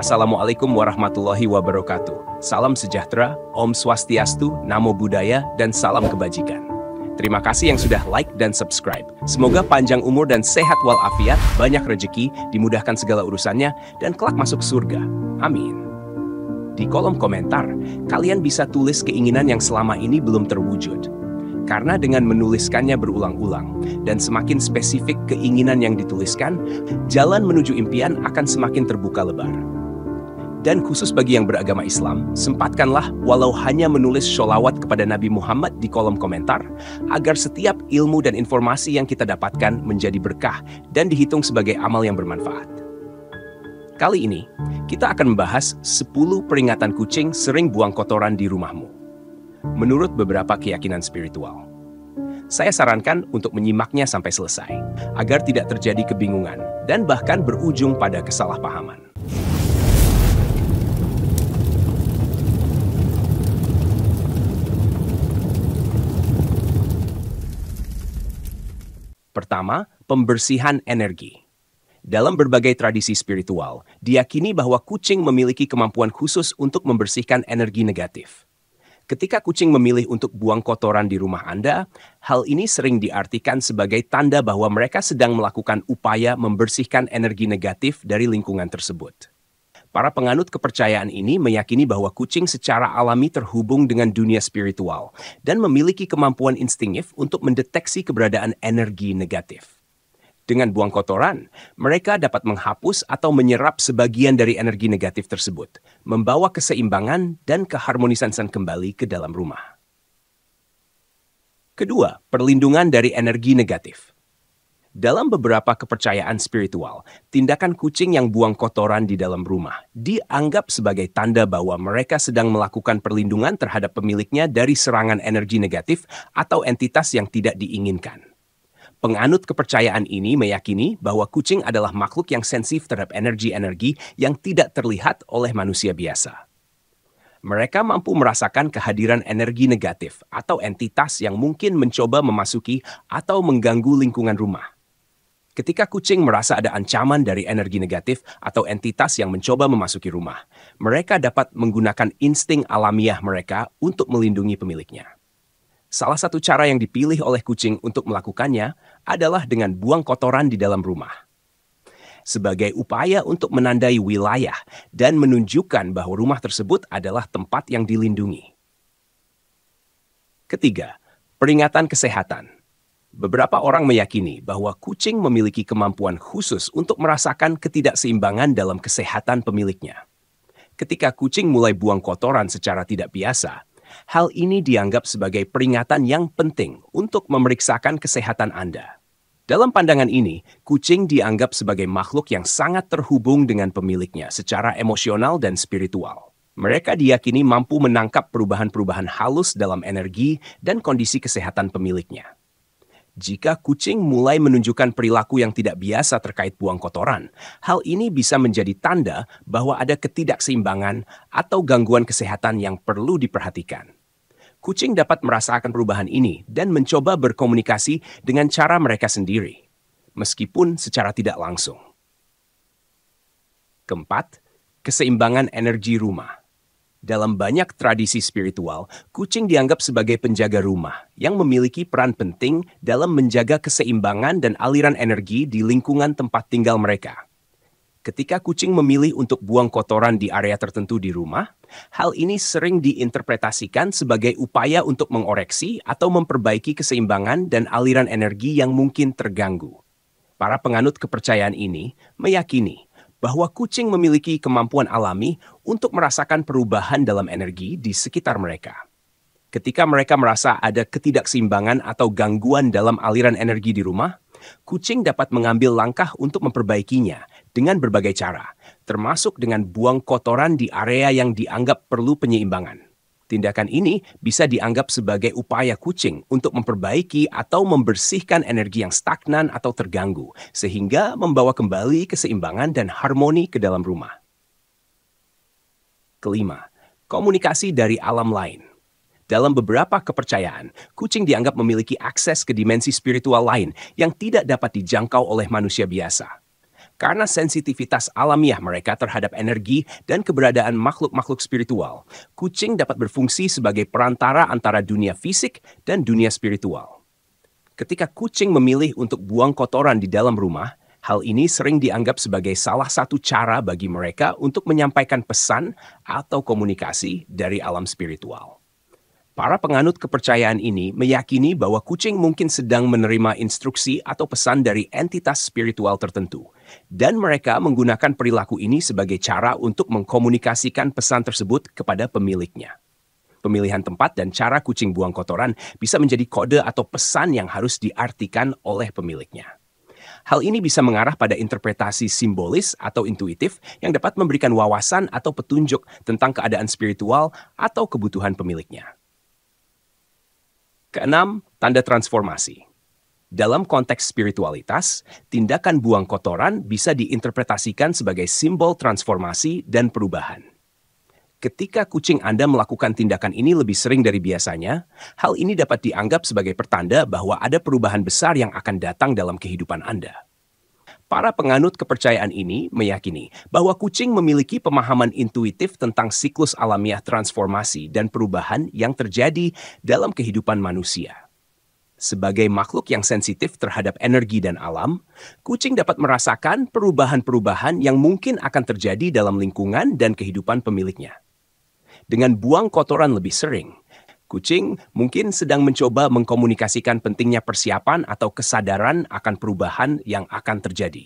Assalamualaikum warahmatullahi wabarakatuh. Salam sejahtera, Om Swastiastu, Namo Buddhaya, dan salam kebajikan. Terima kasih yang sudah like dan subscribe. Semoga panjang umur dan sehat walafiat, banyak rejeki, dimudahkan segala urusannya, dan kelak masuk surga. Amin. Di kolom komentar, kalian bisa tulis keinginan yang selama ini belum terwujud. Karena dengan menuliskannya berulang-ulang dan semakin spesifik keinginan yang dituliskan, jalan menuju impian akan semakin terbuka lebar. Dan khusus bagi yang beragama Islam, sempatkanlah walau hanya menulis sholawat kepada Nabi Muhammad di kolom komentar, agar setiap ilmu dan informasi yang kita dapatkan menjadi berkah dan dihitung sebagai amal yang bermanfaat. Kali ini, kita akan membahas 10 peringatan kucing sering buang kotoran di rumahmu. Menurut beberapa keyakinan spiritual, saya sarankan untuk menyimaknya sampai selesai, agar tidak terjadi kebingungan dan bahkan berujung pada kesalahpahaman. Pertama, pembersihan energi. Dalam berbagai tradisi spiritual, diyakini bahwa kucing memiliki kemampuan khusus untuk membersihkan energi negatif. Ketika kucing memilih untuk buang kotoran di rumah Anda, hal ini sering diartikan sebagai tanda bahwa mereka sedang melakukan upaya membersihkan energi negatif dari lingkungan tersebut. Para penganut kepercayaan ini meyakini bahwa kucing secara alami terhubung dengan dunia spiritual dan memiliki kemampuan instingif untuk mendeteksi keberadaan energi negatif. Dengan buang kotoran, mereka dapat menghapus atau menyerap sebagian dari energi negatif tersebut, membawa keseimbangan dan keharmonisan sang kembali ke dalam rumah. Kedua, perlindungan dari energi negatif. Dalam beberapa kepercayaan spiritual, tindakan kucing yang buang kotoran di dalam rumah dianggap sebagai tanda bahwa mereka sedang melakukan perlindungan terhadap pemiliknya dari serangan energi negatif atau entitas yang tidak diinginkan. Penganut kepercayaan ini meyakini bahwa kucing adalah makhluk yang sensitif terhadap energi-energi yang tidak terlihat oleh manusia biasa. Mereka mampu merasakan kehadiran energi negatif atau entitas yang mungkin mencoba memasuki atau mengganggu lingkungan rumah ketika kucing merasa ada ancaman dari energi negatif atau entitas yang mencoba memasuki rumah. Mereka dapat menggunakan insting alamiah mereka untuk melindungi pemiliknya. Salah satu cara yang dipilih oleh kucing untuk melakukannya adalah dengan buang kotoran di dalam rumah. Sebagai upaya untuk menandai wilayah dan menunjukkan bahwa rumah tersebut adalah tempat yang dilindungi. Ketiga, peringatan kesehatan. Beberapa orang meyakini bahwa kucing memiliki kemampuan khusus untuk merasakan ketidakseimbangan dalam kesehatan pemiliknya. Ketika kucing mulai buang kotoran secara tidak biasa, hal ini dianggap sebagai peringatan yang penting untuk memeriksakan kesehatan Anda. Dalam pandangan ini, kucing dianggap sebagai makhluk yang sangat terhubung dengan pemiliknya secara emosional dan spiritual. Mereka diyakini mampu menangkap perubahan-perubahan halus dalam energi dan kondisi kesehatan pemiliknya. Jika kucing mulai menunjukkan perilaku yang tidak biasa terkait buang kotoran, hal ini bisa menjadi tanda bahwa ada ketidakseimbangan atau gangguan kesehatan yang perlu diperhatikan. Kucing dapat merasakan perubahan ini dan mencoba berkomunikasi dengan cara mereka sendiri, meskipun secara tidak langsung. Keempat, keseimbangan energi rumah. Dalam banyak tradisi spiritual, kucing dianggap sebagai penjaga rumah yang memiliki peran penting dalam menjaga keseimbangan dan aliran energi di lingkungan tempat tinggal mereka. Ketika kucing memilih untuk buang kotoran di area tertentu di rumah, hal ini sering diinterpretasikan sebagai upaya untuk mengoreksi atau memperbaiki keseimbangan dan aliran energi yang mungkin terganggu. Para penganut kepercayaan ini meyakini bahwa kucing memiliki kemampuan alami untuk merasakan perubahan dalam energi di sekitar mereka. Ketika mereka merasa ada ketidakseimbangan atau gangguan dalam aliran energi di rumah, kucing dapat mengambil langkah untuk memperbaikinya dengan berbagai cara, termasuk dengan buang kotoran di area yang dianggap perlu penyeimbangan. Tindakan ini bisa dianggap sebagai upaya kucing untuk memperbaiki atau membersihkan energi yang stagnan atau terganggu, sehingga membawa kembali keseimbangan dan harmoni ke dalam rumah. Kelima, komunikasi dari alam lain. Dalam beberapa kepercayaan, kucing dianggap memiliki akses ke dimensi spiritual lain yang tidak dapat dijangkau oleh manusia biasa karena sensitivitas alamiah mereka terhadap energi dan keberadaan makhluk-makhluk spiritual. Kucing dapat berfungsi sebagai perantara antara dunia fisik dan dunia spiritual. Ketika kucing memilih untuk buang kotoran di dalam rumah, hal ini sering dianggap sebagai salah satu cara bagi mereka untuk menyampaikan pesan atau komunikasi dari alam spiritual. Para penganut kepercayaan ini meyakini bahwa kucing mungkin sedang menerima instruksi atau pesan dari entitas spiritual tertentu, dan mereka menggunakan perilaku ini sebagai cara untuk mengkomunikasikan pesan tersebut kepada pemiliknya. Pemilihan tempat dan cara kucing buang kotoran bisa menjadi kode atau pesan yang harus diartikan oleh pemiliknya. Hal ini bisa mengarah pada interpretasi simbolis atau intuitif yang dapat memberikan wawasan atau petunjuk tentang keadaan spiritual atau kebutuhan pemiliknya. Keenam, tanda transformasi. Dalam konteks spiritualitas, tindakan buang kotoran bisa diinterpretasikan sebagai simbol transformasi dan perubahan. Ketika kucing Anda melakukan tindakan ini lebih sering dari biasanya, hal ini dapat dianggap sebagai pertanda bahwa ada perubahan besar yang akan datang dalam kehidupan Anda. Para penganut kepercayaan ini meyakini bahwa kucing memiliki pemahaman intuitif tentang siklus alamiah transformasi dan perubahan yang terjadi dalam kehidupan manusia. Sebagai makhluk yang sensitif terhadap energi dan alam, kucing dapat merasakan perubahan-perubahan yang mungkin akan terjadi dalam lingkungan dan kehidupan pemiliknya. Dengan buang kotoran lebih sering, kucing mungkin sedang mencoba mengkomunikasikan pentingnya persiapan atau kesadaran akan perubahan yang akan terjadi.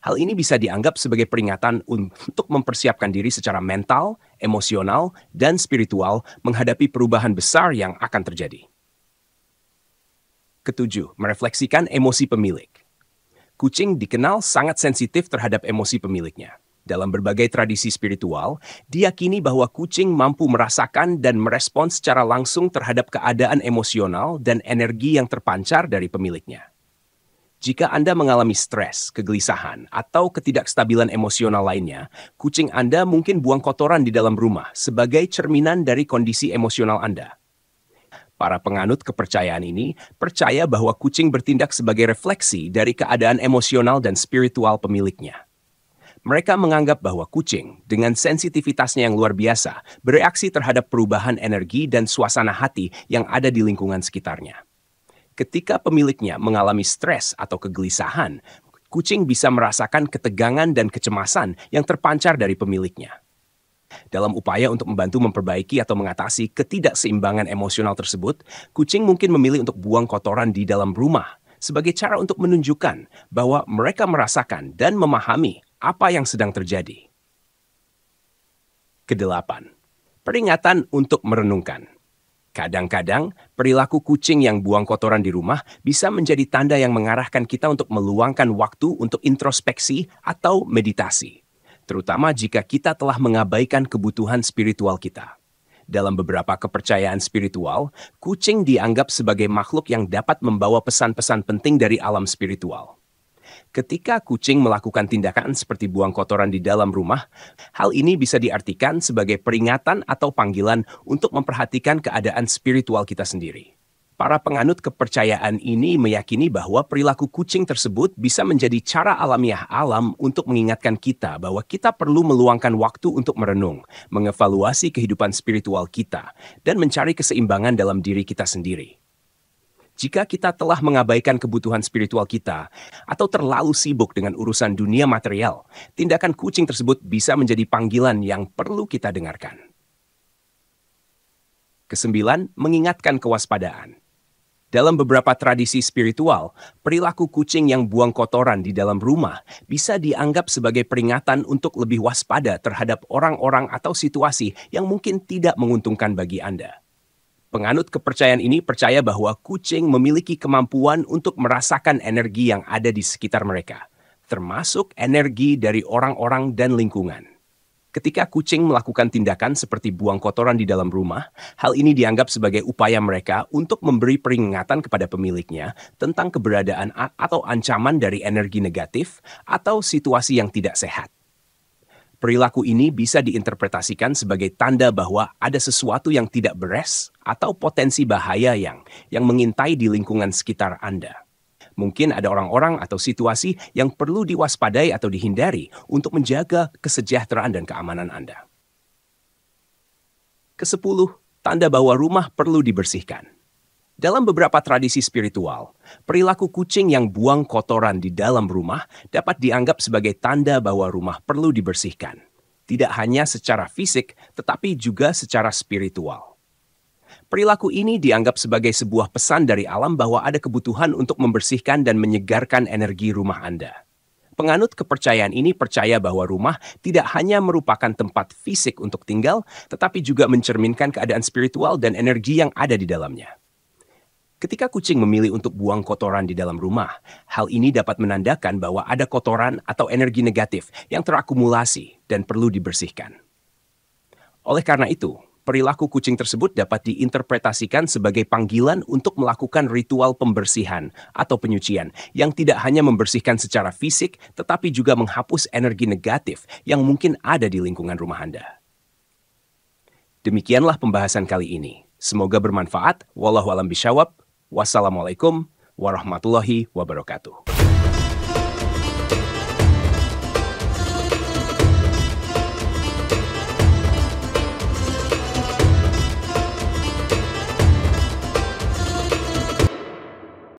Hal ini bisa dianggap sebagai peringatan untuk mempersiapkan diri secara mental, emosional, dan spiritual menghadapi perubahan besar yang akan terjadi. Ketujuh, merefleksikan emosi pemilik. Kucing dikenal sangat sensitif terhadap emosi pemiliknya. Dalam berbagai tradisi spiritual, diyakini bahwa kucing mampu merasakan dan merespons secara langsung terhadap keadaan emosional dan energi yang terpancar dari pemiliknya. Jika Anda mengalami stres, kegelisahan, atau ketidakstabilan emosional lainnya, kucing Anda mungkin buang kotoran di dalam rumah sebagai cerminan dari kondisi emosional Anda. Para penganut kepercayaan ini percaya bahwa kucing bertindak sebagai refleksi dari keadaan emosional dan spiritual pemiliknya. Mereka menganggap bahwa kucing, dengan sensitivitasnya yang luar biasa, bereaksi terhadap perubahan energi dan suasana hati yang ada di lingkungan sekitarnya. Ketika pemiliknya mengalami stres atau kegelisahan, kucing bisa merasakan ketegangan dan kecemasan yang terpancar dari pemiliknya. Dalam upaya untuk membantu memperbaiki atau mengatasi ketidakseimbangan emosional tersebut, kucing mungkin memilih untuk buang kotoran di dalam rumah sebagai cara untuk menunjukkan bahwa mereka merasakan dan memahami apa yang sedang terjadi. Kedelapan, peringatan untuk merenungkan. Kadang-kadang, perilaku kucing yang buang kotoran di rumah bisa menjadi tanda yang mengarahkan kita untuk meluangkan waktu untuk introspeksi atau meditasi terutama jika kita telah mengabaikan kebutuhan spiritual kita. Dalam beberapa kepercayaan spiritual, kucing dianggap sebagai makhluk yang dapat membawa pesan-pesan penting dari alam spiritual. Ketika kucing melakukan tindakan seperti buang kotoran di dalam rumah, hal ini bisa diartikan sebagai peringatan atau panggilan untuk memperhatikan keadaan spiritual kita sendiri. Para penganut kepercayaan ini meyakini bahwa perilaku kucing tersebut bisa menjadi cara alamiah alam untuk mengingatkan kita bahwa kita perlu meluangkan waktu untuk merenung, mengevaluasi kehidupan spiritual kita, dan mencari keseimbangan dalam diri kita sendiri. Jika kita telah mengabaikan kebutuhan spiritual kita atau terlalu sibuk dengan urusan dunia material, tindakan kucing tersebut bisa menjadi panggilan yang perlu kita dengarkan. Kesembilan, mengingatkan kewaspadaan. Dalam beberapa tradisi spiritual, perilaku kucing yang buang kotoran di dalam rumah bisa dianggap sebagai peringatan untuk lebih waspada terhadap orang-orang atau situasi yang mungkin tidak menguntungkan bagi Anda. Penganut kepercayaan ini percaya bahwa kucing memiliki kemampuan untuk merasakan energi yang ada di sekitar mereka, termasuk energi dari orang-orang dan lingkungan. Ketika kucing melakukan tindakan seperti buang kotoran di dalam rumah, hal ini dianggap sebagai upaya mereka untuk memberi peringatan kepada pemiliknya tentang keberadaan atau ancaman dari energi negatif atau situasi yang tidak sehat. Perilaku ini bisa diinterpretasikan sebagai tanda bahwa ada sesuatu yang tidak beres atau potensi bahaya yang yang mengintai di lingkungan sekitar Anda. Mungkin ada orang-orang atau situasi yang perlu diwaspadai atau dihindari untuk menjaga kesejahteraan dan keamanan Anda. Kesepuluh, tanda bahwa rumah perlu dibersihkan. Dalam beberapa tradisi spiritual, perilaku kucing yang buang kotoran di dalam rumah dapat dianggap sebagai tanda bahwa rumah perlu dibersihkan, tidak hanya secara fisik tetapi juga secara spiritual. Perilaku ini dianggap sebagai sebuah pesan dari alam bahwa ada kebutuhan untuk membersihkan dan menyegarkan energi rumah Anda. Penganut kepercayaan ini percaya bahwa rumah tidak hanya merupakan tempat fisik untuk tinggal, tetapi juga mencerminkan keadaan spiritual dan energi yang ada di dalamnya. Ketika kucing memilih untuk buang kotoran di dalam rumah, hal ini dapat menandakan bahwa ada kotoran atau energi negatif yang terakumulasi dan perlu dibersihkan. Oleh karena itu, perilaku kucing tersebut dapat diinterpretasikan sebagai panggilan untuk melakukan ritual pembersihan atau penyucian yang tidak hanya membersihkan secara fisik tetapi juga menghapus energi negatif yang mungkin ada di lingkungan rumah Anda. Demikianlah pembahasan kali ini. Semoga bermanfaat. Wallahualam bisyawab. Wassalamualaikum warahmatullahi wabarakatuh.